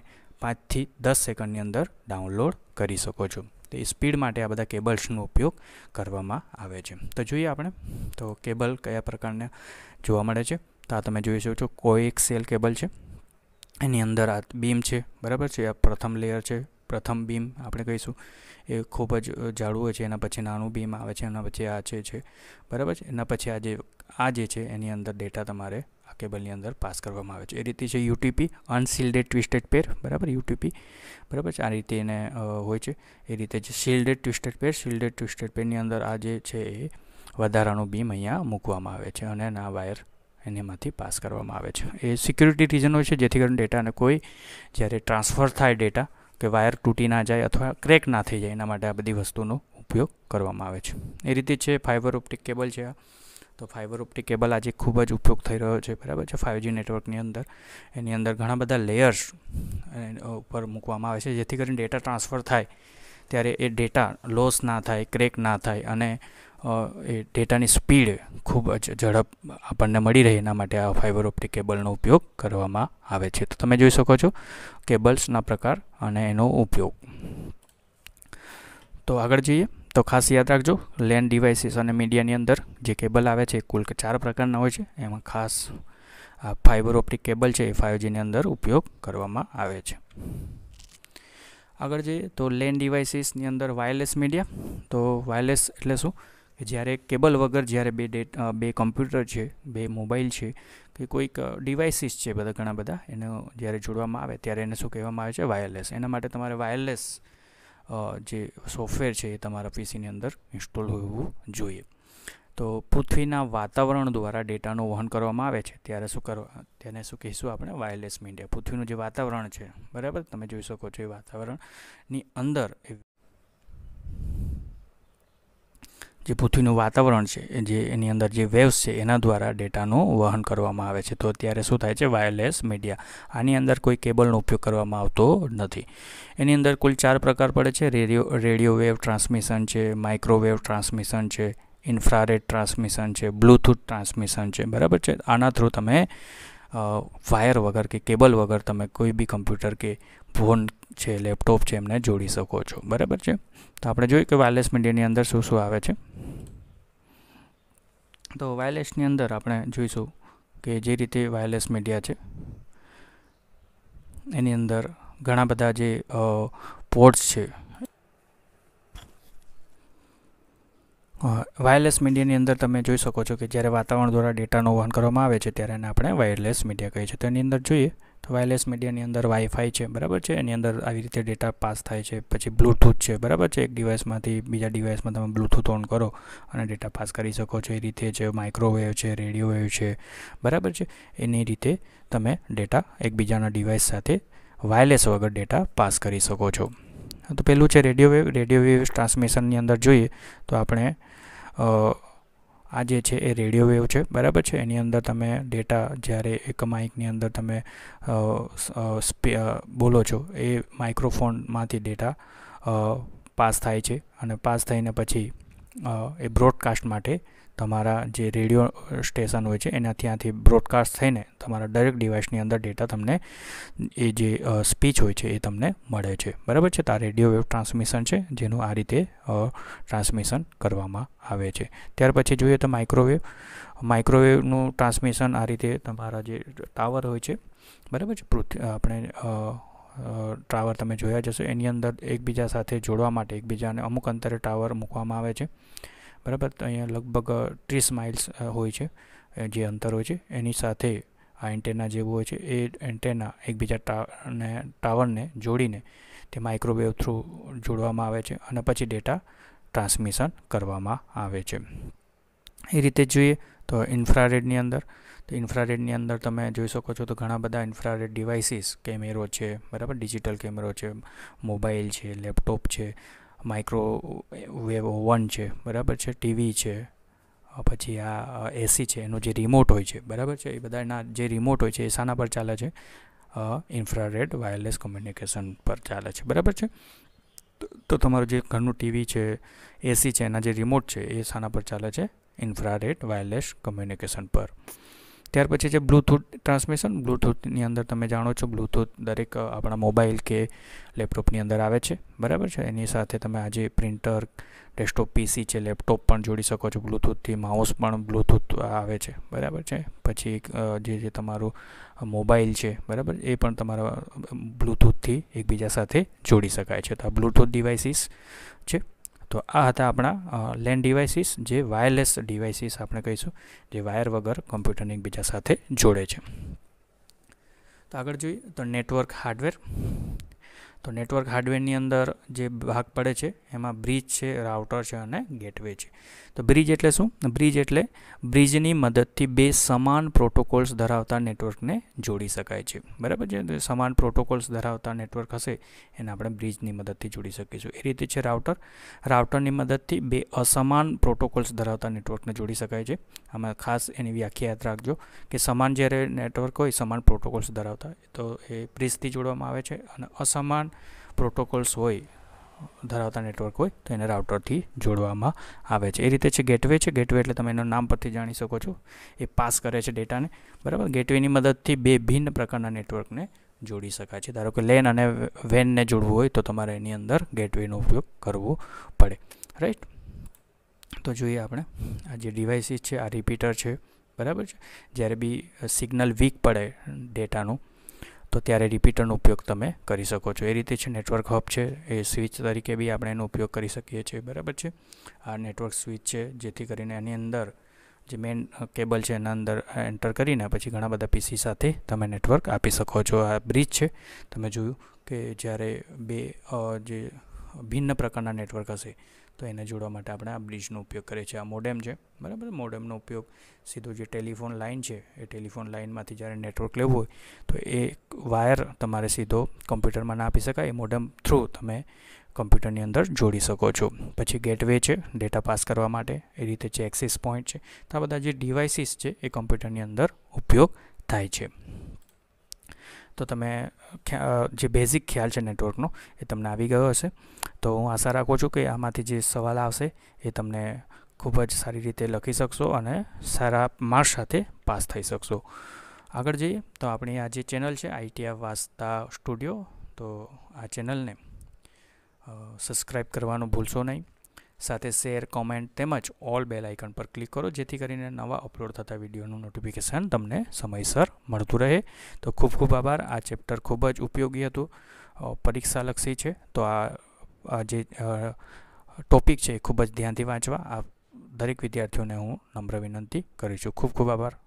પાંચથી દસ સેકન્ડની અંદર ડાઉનલોડ કરી શકો છો તો એ સ્પીડ માટે આ બધા કેબલ્સનો ઉપયોગ કરવામાં આવે છે તો જોઈએ આપણે તો કેબલ કયા પ્રકારના જોવા મળે છે તો આ તમે જોઈ શકો છો કોએક સેલ કેબલ છે એની અંદર આ બીમ છે બરાબર છે આ પ્રથમ લેયર છે પ્રથમ બીમ આપણે કહીશું એ ખૂબ જ જાડું હોય છે એના પછી નાનું બીમ આવે છે એના પછી આ છે બરાબર છે એના પછી આ જે આ જે છે એની અંદર ડેટા તમારે કેબલની અંદર પાસ કરવામાં આવે છે એ રીતે છે યુટીપી અનસિલ્ડેડ ટ્વિસ્ટેડ પેર બરાબર યુટીપી બરાબર છે આ રીતે એને હોય છે એ રીતે જે શિલ્ડેડ ટ્વિસ્ટેડ પેર શિલ્ડેડ ટ્વિસ્ટેડ પેરની અંદર આ જે છે એ વધારાનું બીમ અહીંયા મૂકવામાં આવે છે અને આ વાયર એનેમાંથી પાસ કરવામાં આવે છે એ સિક્યુરિટી રીઝન હોય છે જેથી કરીને ડેટાને કોઈ જ્યારે ટ્રાન્સફર થાય ડેટા કે વાયર તૂટી ના જાય અથવા ક્રેક ના થઈ જાય એના માટે આ બધી વસ્તુનો ઉપયોગ કરવામાં આવે છે એ રીતે છે ફાઇબર ઓપ્ટિક કેબલ છે આ તો ફાઇબર ઓપ્ટિક કેબલ આજે ખૂબ જ ઉપયોગ થઈ રહ્યો છે બરાબર છે ફાઇવજી નેટવર્કની અંદર એની અંદર ઘણા બધા લેયર્સ ઉપર મૂકવામાં આવે છે જેથી કરીને ડેટા ટ્રાન્સફર થાય ત્યારે એ ડેટા લોસ ના થાય ક્રેક ના થાય અને એ ડેટાની સ્પીડ ખૂબ જ ઝડપ આપણને મળી રહે એના માટે આ ફાઇબર ઓપ્ટિક કેબલનો ઉપયોગ કરવામાં આવે છે તો તમે જોઈ શકો છો કેબલ્સના પ્રકાર અને એનો ઉપયોગ તો આગળ જઈએ તો ખાસ યાદ રાખજો લેન ડિવાઇસીસ અને મીડિયાની અંદર જે કેબલ આવે છે કુલ ચાર પ્રકારના હોય છે એમાં ખાસ આ ફાઇબર ઓપ્ટિક કેબલ છે એ ફાઇવજીની અંદર ઉપયોગ કરવામાં આવે છે આગળ જઈએ તો લેન ડિવાઇસીસની અંદર વાયરલેસ મીડિયા તો વાયરલેસ એટલે શું કે જ્યારે કેબલ વગર જ્યારે બે ડેટ બે કમ્પ્યુટર છે બે મોબાઈલ છે કે કોઈક ડિવાઇસીસ છે બધા ઘણા બધા એને જ્યારે જોડવામાં આવે ત્યારે એને શું કહેવામાં આવે છે વાયરલેસ એના માટે તમારે વાયરલેસ જે સોફ્ટવેર છે એ તમારા પીસીની અંદર ઇન્સ્ટોલ હોવું જોઈએ તો પૃથ્વીના વાતાવરણ દ્વારા ડેટાનું વહન કરવામાં આવે છે ત્યારે શું કરવા તેને શું કહીશું આપણે વાયરલેસ મીડિયા પૃથ્વીનું જે વાતાવરણ છે બરાબર તમે જોઈ શકો છો એ વાતાવરણની અંદર એ જે પૃથ્વીનું વાતાવરણ છે જે એની અંદર જે વેવ્સ છે એના દ્વારા ડેટાનું વહન કરવામાં આવે છે તો અત્યારે શું થાય છે વાયરલેસ મીડિયા આની અંદર કોઈ કેબલનો ઉપયોગ કરવામાં આવતો નથી એની અંદર કુલ ચાર પ્રકાર પડે છે રેડિયો રેડિયો વેવ ટ્રાન્સમિશન છે માઇક્રોવેવ ટ્રાન્સમિશન છે ઇન્ફ્રારેડ ટ્રાન્સમિશન છે બ્લૂટૂથ ટ્રાન્સમિશન છે બરાબર છે આના થ્રુ તમે વાયર વગર કે કેબલ વગર તમે કોઈ બી કમ્પ્યુટર કે ફોન છે લેપટોપ છે એમને જોડી શકો છો બરાબર છે તો આપણે જોઈએ કે વાયરલેસ મીડિયાની અંદર શું શું આવે છે તો વાયરલેસની અંદર આપણે જોઈશું કે જે રીતે વાયરલેસ મીડિયા છે એની અંદર ઘણા બધા જે પોર્ટ્સ છે વાયરલેસ મીડિયાની અંદર તમે જોઈ શકો છો કે જ્યારે વાતાવરણ દ્વારા ડેટાનું વહન કરવામાં આવે છે ત્યારે એને આપણે વાયરલેસ મીડિયા કહીએ છીએ તેની અંદર જોઈએ તો વાયરલેસ મીડિયાની અંદર વાઈફાઈ છે બરાબર છે એની અંદર આવી રીતે ડેટા પાસ થાય છે પછી બ્લૂટૂથ છે બરાબર છે એક ડિવાઇસમાંથી બીજા ડિવાઇસમાં તમે બ્લૂટૂથ ઓન કરો અને ડેટા પાસ કરી શકો છો એ રીતે છે માઇક્રોવેવ છે રેડિયોવેવ છે બરાબર છે એની રીતે તમે ડેટા એકબીજાના ડિવાઇસ સાથે વાયરલેસ વગર ડેટા પાસ કરી શકો છો તો પહેલું છે રેડિયો વેવ રેડિયો વેવ ટ્રાન્સમિશનની અંદર જોઈએ તો આપણે આ જે છે એ રેડિયો વેવ છે બરાબર છે એની અંદર તમે ડેટા જ્યારે એક માઇકની અંદર તમે બોલો છો એ માઇક્રોફોનમાંથી ડેટા પાસ થાય છે અને પાસ થઈને પછી એ બ્રોડકાસ્ટ માટે તમારા જે રેડિયો સ્ટેશન હોય છે એના ત્યાંથી બ્રોડકાસ્ટ થઈને તમારા દરેક ડિવાઇસની અંદર ડેટા તમને એ જે સ્પીચ હોય છે એ તમને મળે છે બરાબર છે તો આ રેડિયો વેવ ટ્રાન્સમિશન છે જેનું આ રીતે ટ્રાન્સમિશન કરવામાં આવે છે ત્યાર પછી જોઈએ તો માઇક્રોવેવ માઇક્રોવેવનું ટ્રાન્સમિશન આ રીતે તમારા જે ટાવર હોય છે બરાબર છે પૃથ્વી આપણે ટાવર તમે જોયા જશો એની અંદર એકબીજા સાથે જોડવા માટે એકબીજાને અમુક અંતરે ટાવર મૂકવામાં આવે છે બરાબર તો અહીંયા લગભગ ત્રીસ માઇલ્સ હોય છે જે અંતર હોય છે એની સાથે આ એન્ટેના જેવું હોય છે એ એન્ટેના એકબીજા ટાવરને ટાવરને જોડીને તે માઇક્રોવેવ થ્રુ જોડવામાં આવે છે અને પછી ડેટા ટ્રાન્સમિશન કરવામાં આવે છે એ રીતે જોઈએ તો ઇન્ફ્રારેડની અંદર તો ઇન્ફ્રારેડની અંદર તમે જોઈ શકો છો તો ઘણા બધા ઇન્ફ્રારેડ ડિવાઇસીસ કેમેરો છે બરાબર ડિજિટલ કેમેરો છે મોબાઈલ છે લેપટોપ છે માઇક્રોવેવ ઓવન છે બરાબર છે ટીવી છે પછી આ એસી છે એનો જે રિમોટ હોય છે બરાબર છે એ બધાના જે રિમોટ હોય છે એ શાના પર ચાલે છે ઇન્ફ્રારેડ વાયરલેસ કોમ્યુનિકેશન પર ચાલે છે બરાબર છે તો તમારું જે ઘરનું ટીવી છે એસી છે એના જે રિમોટ છે એ શાના પર ચાલે છે ઇન્ફ્રારેડ વાયરલેસ કોમ્યુનિકેશન પર ત્યાર પછી છે બ્લૂટૂથ ટ્રાન્સમિશન બ્લૂટૂથની અંદર તમે જાણો છો બ્લૂટૂથ દરેક આપણા મોબાઈલ કે લેપટોપની અંદર આવે છે બરાબર છે એની સાથે તમે આજે પ્રિન્ટર ડેસ્કટોપ પીસી છે લેપટોપ પણ જોડી શકો છો બ્લૂટૂથથી માઉસ પણ બ્લૂટૂથ આવે છે બરાબર છે પછી જે જે તમારું મોબાઈલ છે બરાબર એ પણ તમારા બ્લૂટૂથથી એકબીજા સાથે જોડી શકાય છે તો આ બ્લૂટૂથ ડિવાઇસીસ છે તો આ હતા આપણા લેન્ડ ડિવાઇસીસ જે વાયરલેસ ડિવાઇસીસ આપણે કહીશું જે વાયર વગર કમ્પ્યુટરને એકબીજા સાથે જોડે છે તો આગળ જોઈએ તો નેટવર્ક હાર્ડવેર તો નેટવર્ક હાર્ડવેરની અંદર જે ભાગ પડે છે એમાં બ્રિજ છે રાઉટર છે અને ગેટવે છે તો બ્રિજ એટલે શું બ્રિજ એટલે બ્રિજની મદદથી બે સમાન પ્રોટોકોલ્સ ધરાવતા નેટવર્કને જોડી શકાય છે બરાબર છે સમાન પ્રોટોકોલ્સ ધરાવતા નેટવર્ક હશે એને આપણે બ્રિજની મદદથી જોડી શકીશું એ રીતે છે રાઉટર રાઉટરની મદદથી બે અસમાન પ્રોટોકોલ્સ ધરાવતા નેટવર્કને જોડી શકાય છે આમાં ખાસ એની વ્યાખ્યા યાદ રાખજો કે સમાન જ્યારે નેટવર્ક હોય સમાન પ્રોટોકોલ્સ ધરાવતા હોય તો એ બ્રિજથી જોડવામાં આવે છે અને અસમાન પ્રોટોકોલ્સ હોય ધરાવતા નેટવર્ક હોય તો એને રાઉટરથી જોડવામાં આવે છે એ રીતે છે ગેટવે છે ગેટવે એટલે તમે એના નામ પરથી જાણી શકો છો એ પાસ કરે છે ડેટાને બરાબર ગેટવેની મદદથી બે ભિન્ન પ્રકારના નેટવર્કને જોડી શકાય છે ધારો કે લેન અને વેનને જોડવું હોય તો તમારે એની અંદર ગેટવેનો ઉપયોગ કરવો પડે રાઈટ તો જોઈએ આપણે આ જે ડિવાઇસીસ છે આ રિપીટર છે બરાબર છે જ્યારે બી સિગ્નલ વીક પડે ડેટાનું તો ત્યારે રિપીટરનો ઉપયોગ તમે કરી શકો છો એ રીતે છે નેટવર્ક હબ છે એ સ્વિચ તરીકે બી આપણે એનો ઉપયોગ કરી શકીએ છીએ બરાબર છે આ નેટવર્ક સ્વિચ છે જેથી કરીને એની અંદર જે મેઇન કેબલ છે એના અંદર એન્ટર કરીને પછી ઘણા બધા પીસી સાથે તમે નેટવર્ક આપી શકો છો આ બ્રિજ છે તમે જોયું કે જ્યારે બે જે ભિન્ન પ્રકારના નેટવર્ક હશે તો એને જોડવા માટે આપણે આ બ્રિજનો ઉપયોગ કરીએ છીએ આ મોડેમ છે બરાબર મોડેમનો ઉપયોગ સીધો જે ટેલિફોન લાઇન છે એ ટેલિફોન લાઇનમાંથી જ્યારે નેટવર્ક લેવું હોય તો એ વાયર તમારે સીધો કમ્પ્યુટરમાં ના આપી શકાય એ મોડેમ થ્રુ તમે કમ્પ્યુટરની અંદર જોડી શકો છો પછી ગેટવે છે ડેટા પાસ કરવા માટે એ રીતે છે એક્સિસ પોઈન્ટ છે તો આ બધા જે ડિવાઇસીસ છે એ કમ્પ્યુટરની અંદર ઉપયોગ થાય છે તો તમે જે બેઝિક ખ્યાલ છે નેટવર્કનો એ તમને આવી ગયો હશે તો હું આશા રાખું છું કે આમાંથી જે સવાલ આવશે એ તમને ખૂબ જ સારી રીતે લખી શકશો અને સારા માર્ક્સ સાથે પાસ થઈ શકશો આગળ જઈએ તો આપણી આ જે ચેનલ છે આઈટીઆઈ વાંચતા સ્ટુડિયો તો આ ચેનલને સબસ્ક્રાઈબ કરવાનું ભૂલશો નહીં સાથે શેર કોમેન્ટ તેમજ ઓલ બેલ આઇકન પર ક્લિક કરો જેથી કરીને નવા અપલોડ થતા વિડીયોનું નોટિફિકેશન તમને સમયસર મળતું રહે તો ખૂબ ખૂબ આભાર આ ચેપ્ટર ખૂબ જ ઉપયોગી હતું પરીક્ષાલક્ષી છે તો આ જે ટોપિક છે એ ખૂબ જ ધ્યાનથી વાંચવા આ દરેક વિદ્યાર્થીઓને હું નમ્ર વિનંતી કરીશું ખૂબ ખૂબ આભાર